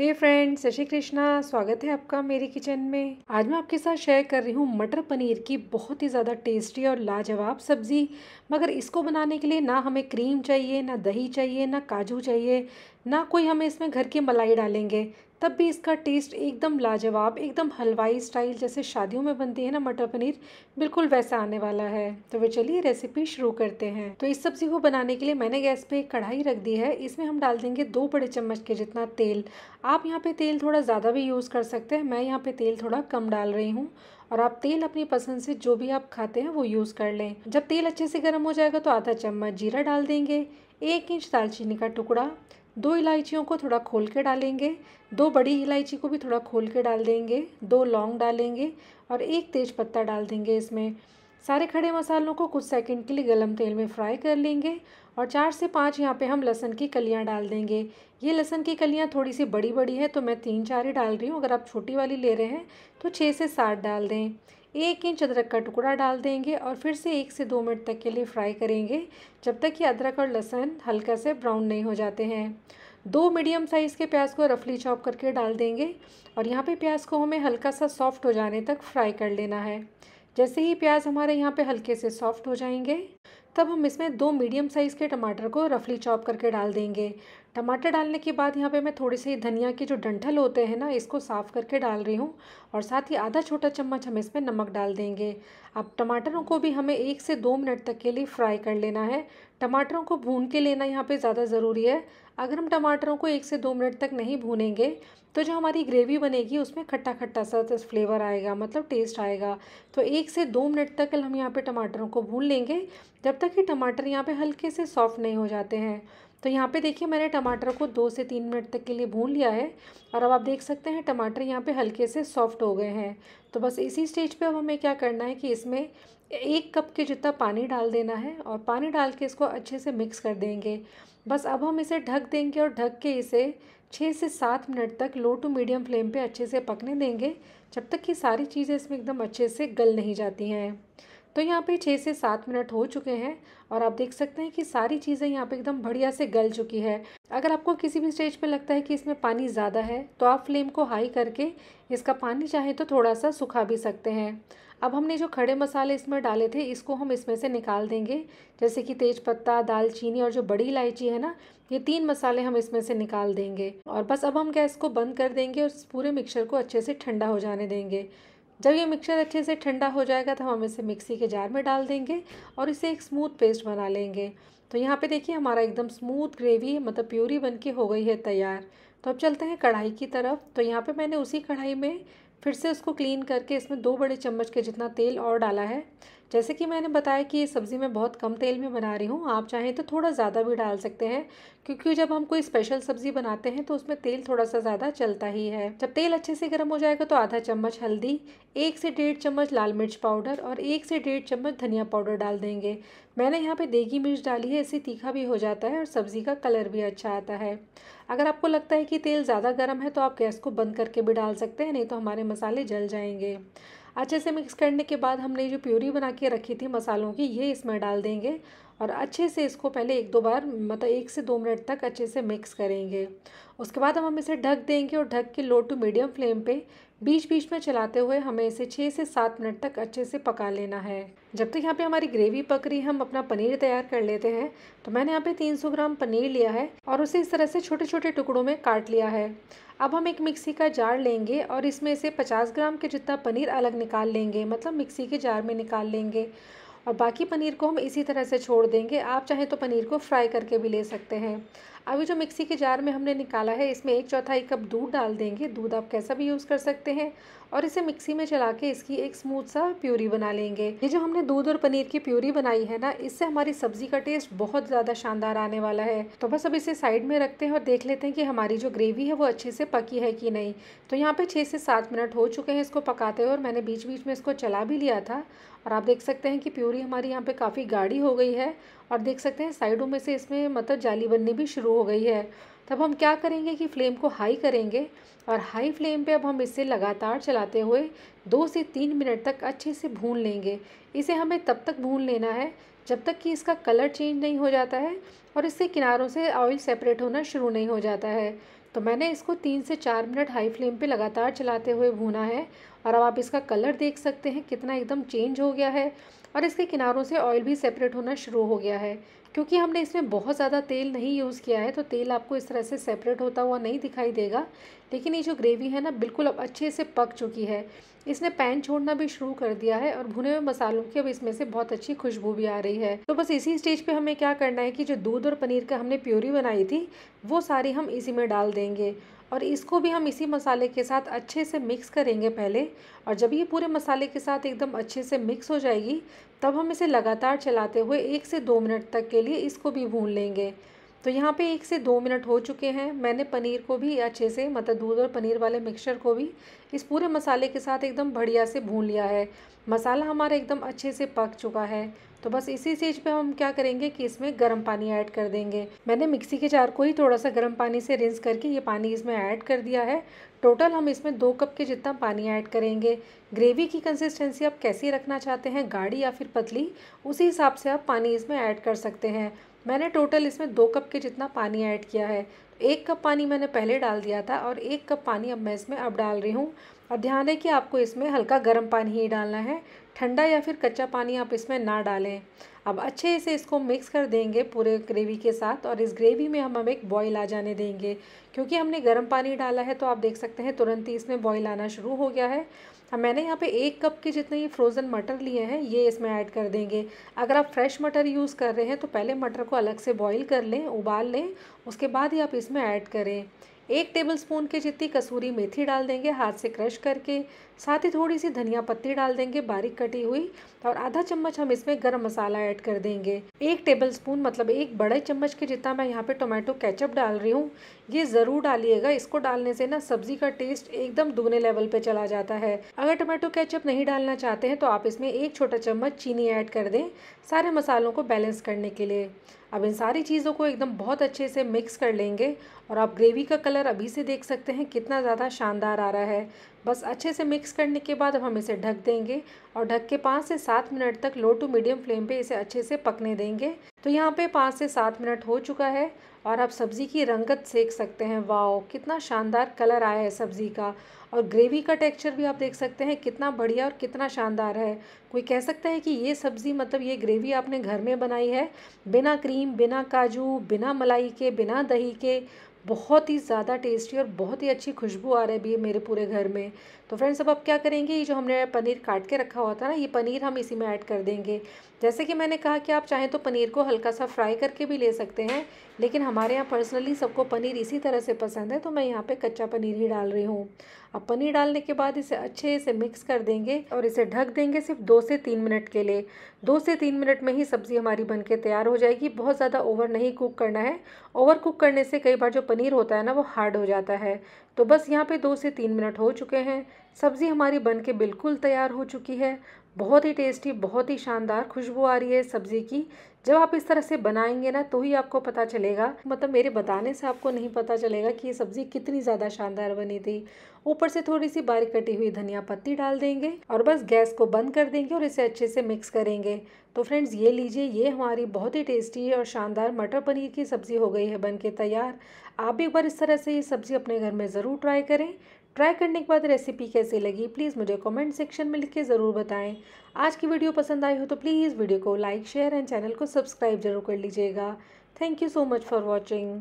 हे friend Shashi Krishna स्वागत है आपका मेरी किचन में आज मैं आपके साथ शेयर कर रही हूँ मटर पनीर की बहुत ही ज़्यादा टेस्टी और लाजवाब सब्ज़ी मगर इसको बनाने के लिए ना हमें क्रीम चाहिए ना दही चाहिए ना काजू चाहिए ना कोई हमें इसमें घर की मलाई डालेंगे तब भी इसका टेस्ट एकदम लाजवाब एकदम हलवाई स्टाइल जैसे शादियों में बनती है ना मटर पनीर बिल्कुल वैसा आने वाला है तो वे चलिए रेसिपी शुरू करते हैं तो इस सब्ज़ी को बनाने के लिए मैंने गैस पे एक कढ़ाई रख दी है इसमें हम डाल देंगे दो बड़े चम्मच के जितना तेल आप यहाँ पर तेल थोड़ा ज़्यादा भी यूज़ कर सकते हैं मैं यहाँ पर तेल थोड़ा कम डाल रही हूँ और आप तेल अपनी पसंद से जो भी आप खाते हैं वो यूज़ कर लें जब तेल अच्छे से गर्म हो जाएगा तो आधा चम्मच जीरा डाल देंगे एक इंच दालचीनी का टुकड़ा दो इलायचियों को थोड़ा खोल के डालेंगे दो बड़ी इलायची को भी थोड़ा खोल के डाल देंगे दो लौंग डालेंगे और एक तेज पत्ता डाल देंगे इसमें सारे खड़े मसालों को कुछ सेकंड के लिए गलम तेल में फ्राई कर लेंगे और चार से पाँच यहाँ पे हम लहसन की कलियाँ डाल देंगे ये लहसन की कलियाँ थोड़ी सी बड़ी बड़ी है तो मैं तीन चार ही डाल रही हूँ अगर आप छोटी वाली ले रहे हैं तो छः से सात डाल दें एक इंच अदरक का टुकड़ा डाल देंगे और फिर से एक से दो मिनट तक के लिए फ्राई करेंगे जब तक कि अदरक और लहसुन हल्का से ब्राउन नहीं हो जाते हैं दो मीडियम साइज़ के प्याज को रफली चॉप करके डाल देंगे और यहाँ पे प्याज को हमें हल्का सा सॉफ्ट हो जाने तक फ्राई कर लेना है जैसे ही प्याज हमारे यहाँ पे हल्के से सॉफ्ट हो जाएंगे तब हम इसमें दो मीडियम साइज़ के टमाटर को रफली चॉप करके डाल देंगे टमाटर डालने के बाद यहाँ पे मैं थोड़ी से धनिया के जो डंठल होते हैं ना इसको साफ़ करके डाल रही हूँ और साथ ही आधा छोटा चम्मच हम इसमें नमक डाल देंगे अब टमाटरों को भी हमें एक से दो मिनट तक के लिए फ्राई कर लेना है टमाटरों को भून के लेना यहाँ पे ज़्यादा ज़रूरी है अगर हम टमाटरों को एक से दो मिनट तक नहीं भूनेंगे तो जो हमारी ग्रेवी बनेगी उसमें खट्टा खट्टा सा फ्लेवर आएगा मतलब टेस्ट आएगा तो एक से दो मिनट तक हम यहाँ पे टमाटरों को भून लेंगे जब तक कि टमाटर यहाँ पे हल्के से सॉफ्ट नहीं हो जाते हैं तो यहाँ पे देखिए मैंने टमाटर को दो से तीन मिनट तक के लिए भून लिया है और अब आप देख सकते हैं टमाटर यहाँ पे हल्के से सॉफ्ट हो गए हैं तो बस इसी स्टेज पे अब हमें क्या करना है कि इसमें एक कप के जितना पानी डाल देना है और पानी डाल के इसको अच्छे से मिक्स कर देंगे बस अब हम इसे ढक देंगे और ढक के इसे छः से सात मिनट तक लो टू मीडियम फ्लेम पर अच्छे से पकने देंगे जब तक कि सारी चीज़ें इसमें एकदम अच्छे से गल नहीं जाती हैं तो यहाँ पे छः से सात मिनट हो चुके हैं और आप देख सकते हैं कि सारी चीज़ें यहाँ पे एकदम बढ़िया से गल चुकी है अगर आपको किसी भी स्टेज पे लगता है कि इसमें पानी ज़्यादा है तो आप फ्लेम को हाई करके इसका पानी चाहे तो थोड़ा सा सुखा भी सकते हैं अब हमने जो खड़े मसाले इसमें डाले थे इसको हम इसमें से निकाल देंगे जैसे कि तेज़पत्ता दालचीनी और जो बड़ी इलायची है ना ये तीन मसाले हम इसमें से निकाल देंगे और बस अब हम गैस को बंद कर देंगे और पूरे मिक्सर को अच्छे से ठंडा हो जाने देंगे जब ये मिक्सचर अच्छे से ठंडा हो जाएगा तो हम इसे मिक्सी के जार में डाल देंगे और इसे एक स्मूथ पेस्ट बना लेंगे तो यहाँ पे देखिए हमारा एकदम स्मूथ ग्रेवी मतलब प्योरी बन के हो गई है तैयार तो अब चलते हैं कढ़ाई की तरफ तो यहाँ पे मैंने उसी कढ़ाई में फिर से उसको क्लीन करके इसमें दो बड़े चम्मच के जितना तेल और डाला है जैसे कि मैंने बताया कि ये सब्ज़ी मैं बहुत कम तेल में बना रही हूँ आप चाहें तो थोड़ा ज़्यादा भी डाल सकते हैं क्योंकि जब हम कोई स्पेशल सब्ज़ी बनाते हैं तो उसमें तेल थोड़ा सा ज़्यादा चलता ही है जब तेल अच्छे से गर्म हो जाएगा तो आधा चम्मच हल्दी एक से डेढ़ चम्मच लाल मिर्च पाउडर और एक से डेढ़ चम्मच धनिया पाउडर डाल देंगे मैंने यहाँ पे देगी मिर्च डाली है इससे तीखा भी हो जाता है और सब्ज़ी का कलर भी अच्छा आता है अगर आपको लगता है कि तेल ज़्यादा गर्म है तो आप गैस को बंद करके भी डाल सकते हैं नहीं तो हमारे मसाले जल जाएंगे अच्छे से मिक्स करने के बाद हमने जो प्योरी बना के रखी थी मसालों की ये इसमें डाल देंगे और अच्छे से इसको पहले एक दो बार मतलब एक से दो मिनट तक अच्छे से मिक्स करेंगे उसके बाद हम हम इसे ढक देंगे और ढक के लो टू मीडियम फ्लेम पे बीच बीच में चलाते हुए हमें इसे छः से सात मिनट तक अच्छे से पका लेना है जब तक यहाँ पे हमारी ग्रेवी पक रही हम अपना पनीर तैयार कर लेते हैं तो मैंने यहाँ पे 300 ग्राम पनीर लिया है और उसे इस तरह से छोटे छोटे टुकड़ों में काट लिया है अब हम एक मिक्सी का जार लेंगे और इसमें से पचास ग्राम के जितना पनीर अलग निकाल लेंगे मतलब मिक्सी के जार में निकाल लेंगे और बाकी पनीर को हम इसी तरह से छोड़ देंगे आप चाहें तो पनीर को फ्राई करके भी ले सकते हैं अभी जो मिक्सी के जार में हमने निकाला है इसमें एक चौथाई कप दूध डाल देंगे दूध आप कैसा भी यूज़ कर सकते हैं और इसे मिक्सी में चला के इसकी एक स्मूथ सा प्यूरी बना लेंगे ये जो हमने दूध और पनीर की प्यूरी बनाई है ना इससे हमारी सब्जी का टेस्ट बहुत ज़्यादा शानदार आने वाला है तो बस अब इसे साइड में रखते हैं और देख लेते हैं कि हमारी जो ग्रेवी है वो अच्छे से पकी है कि नहीं तो यहाँ पर छः से सात मिनट हो चुके हैं इसको पकाते हुए और मैंने बीच बीच में इसको चला भी लिया था और आप देख सकते हैं कि प्योरी हमारी यहाँ पे काफ़ी गाढ़ी हो गई है और देख सकते हैं साइडों में से इसमें मतलब जाली बननी भी शुरू हो गई है तब हम क्या करेंगे कि फ्लेम को हाई करेंगे और हाई फ्लेम पे अब हम इसे लगातार चलाते हुए दो से तीन मिनट तक अच्छे से भून लेंगे इसे हमें तब तक भून लेना है जब तक कि इसका कलर चेंज नहीं हो जाता है और इससे किनारों से ऑयल सेपरेट होना शुरू नहीं हो जाता है तो मैंने इसको तीन से चार मिनट हाई फ्लेम पे लगातार चलाते हुए भूना है और अब आप इसका कलर देख सकते हैं कितना एकदम चेंज हो गया है और इसके किनारों से ऑयल भी सेपरेट होना शुरू हो गया है क्योंकि हमने इसमें बहुत ज़्यादा तेल नहीं यूज़ किया है तो तेल आपको इस तरह से सेपरेट होता हुआ नहीं दिखाई देगा लेकिन ये जो ग्रेवी है ना बिल्कुल अब अच्छे से पक चुकी है इसने पैन छोड़ना भी शुरू कर दिया है और भुने हुए मसालों की अब इसमें से बहुत अच्छी खुशबू भी आ रही है तो बस इसी स्टेज पर हमें क्या करना है कि जो दूध और पनीर का हमने प्योरी बनाई थी वो सारी हम इसी में डाल देंगे और इसको भी हम इसी मसाले के साथ अच्छे से मिक्स करेंगे पहले और जब ये पूरे मसाले के साथ एकदम अच्छे से मिक्स हो जाएगी तब हम इसे लगातार चलाते हुए एक से दो मिनट तक के लिए इसको भी भून लेंगे तो यहाँ पे एक से दो मिनट हो चुके हैं मैंने पनीर को भी अच्छे से मतलब दूध और पनीर वाले मिक्सचर को भी इस पूरे मसाले के साथ एकदम बढ़िया से भून लिया है मसाला हमारा एकदम अच्छे से पक चुका है तो बस इसी स्टेज पे हम क्या करेंगे कि इसमें गर्म पानी ऐड कर देंगे मैंने मिक्सी के जार को ही थोड़ा सा गर्म पानी से रिंस करके ये पानी इसमें ऐड कर दिया है टोटल हम इसमें दो कप के जितना पानी ऐड करेंगे ग्रेवी की कंसिस्टेंसी आप कैसी रखना चाहते हैं गाढ़ी या फिर पतली उसी हिसाब से आप पानी इसमें ऐड कर सकते हैं मैंने टोटल इसमें दो कप के जितना पानी ऐड किया है एक कप पानी मैंने पहले डाल दिया था और एक कप पानी अब मैं इसमें अब डाल रही हूँ और ध्यान है कि आपको इसमें हल्का गर्म पानी ही डालना है ठंडा या फिर कच्चा पानी आप इसमें ना डालें अब अच्छे से इसको मिक्स कर देंगे पूरे ग्रेवी के साथ और इस ग्रेवी में हम हम एक बॉईल आ जाने देंगे क्योंकि हमने गर्म पानी डाला है तो आप देख सकते हैं तुरंत ही इसमें बॉईल आना शुरू हो गया है अब मैंने यहाँ पे एक कप के जितने ये फ्रोज़न मटर लिए हैं ये इसमें ऐड कर देंगे अगर आप फ्रेश मटर यूज़ कर रहे हैं तो पहले मटर को अलग से बॉईल कर लें उबाल लें उसके बाद ही आप इसमें ऐड करें एक टेबल स्पून के जितनी कसूरी मेथी डाल देंगे हाथ से क्रश करके साथ ही थोड़ी सी धनिया पत्ती डाल देंगे बारीक कटी हुई और आधा चम्मच हम इसमें गरम मसाला ऐड कर देंगे एक टेबल स्पून मतलब एक बड़े चम्मच के जितना मैं यहाँ पे टोमेटो केचप डाल रही हूँ ये ज़रूर डालिएगा इसको डालने से ना सब्जी का टेस्ट एकदम दुगने लेवल पे चला जाता है अगर टमाटो केचप नहीं डालना चाहते हैं तो आप इसमें एक छोटा चम्मच चीनी ऐड कर दें सारे मसालों को बैलेंस करने के लिए अब इन सारी चीज़ों को एकदम बहुत अच्छे से मिक्स कर लेंगे और आप ग्रेवी का कलर अभी से देख सकते हैं कितना ज़्यादा शानदार आ रहा है बस अच्छे से मिक्स करने के बाद अब हम इसे ढक देंगे और ढक के पाँच से सात मिनट तक लो टू मीडियम फ्लेम पे इसे अच्छे से पकने देंगे तो यहाँ पे पाँच से सात मिनट हो चुका है और आप सब्ज़ी की रंगत सेक सकते हैं वाओ कितना शानदार कलर आया है सब्ज़ी का और ग्रेवी का टेक्सचर भी आप देख सकते हैं कितना बढ़िया और कितना शानदार है कोई कह सकता है कि ये सब्ज़ी मतलब ये ग्रेवी आपने घर में बनाई है बिना क्रीम बिना काजू बिना मलाई के बिना दही के बहुत ही ज़्यादा टेस्टी और बहुत ही अच्छी खुशबू आ रही है मेरे पूरे घर में तो फ्रेंड्स अब आप क्या करेंगे ये जो हमने पनीर काट के रखा हुआ था ना ये पनीर हम इसी में ऐड कर देंगे जैसे कि मैंने कहा कि आप चाहें तो पनीर को हल्का सा फ्राई करके भी ले सकते हैं लेकिन हमारे यहाँ पर्सनली सबको पनीर इसी तरह से पसंद है तो मैं यहाँ पर कच्चा पनीर ही डाल रही हूँ अब पनीर डालने के बाद इसे अच्छे से मिक्स कर देंगे और इसे ढक देंगे सिर्फ दो से तीन मिनट के लिए दो से तीन मिनट में ही सब्ज़ी हमारी बन के तैयार हो जाएगी बहुत ज़्यादा ओवर नहीं कुक करना है ओवर कुक करने से कई बार जो पनीर होता है ना वो हार्ड हो जाता है तो बस यहाँ पे दो से तीन मिनट हो चुके हैं सब्ज़ी हमारी बन के बिल्कुल तैयार हो चुकी है बहुत ही टेस्टी बहुत ही शानदार खुशबू आ रही है सब्ज़ी की जब आप इस तरह से बनाएंगे ना तो ही आपको पता चलेगा मतलब मेरे बताने से आपको नहीं पता चलेगा कि ये सब्ज़ी कितनी ज़्यादा शानदार बनी थी ऊपर से थोड़ी सी बारीक कटी हुई धनिया पत्ती डाल देंगे और बस गैस को बंद कर देंगे और इसे अच्छे से मिक्स करेंगे तो फ्रेंड्स ये लीजिए ये हमारी बहुत ही टेस्टी और शानदार मटर पनीर की सब्ज़ी हो गई है बन के तैयार आप भी एक बार इस तरह से ये सब्ज़ी अपने घर में ज़रूर ट्राई करें ट्राई करने के बाद रेसिपी कैसे लगी प्लीज़ मुझे कमेंट सेक्शन में लिख के ज़रूर बताएं आज की वीडियो पसंद आई हो तो प्लीज़ वीडियो को लाइक शेयर एंड चैनल को सब्सक्राइब जरूर कर लीजिएगा thank you so much for watching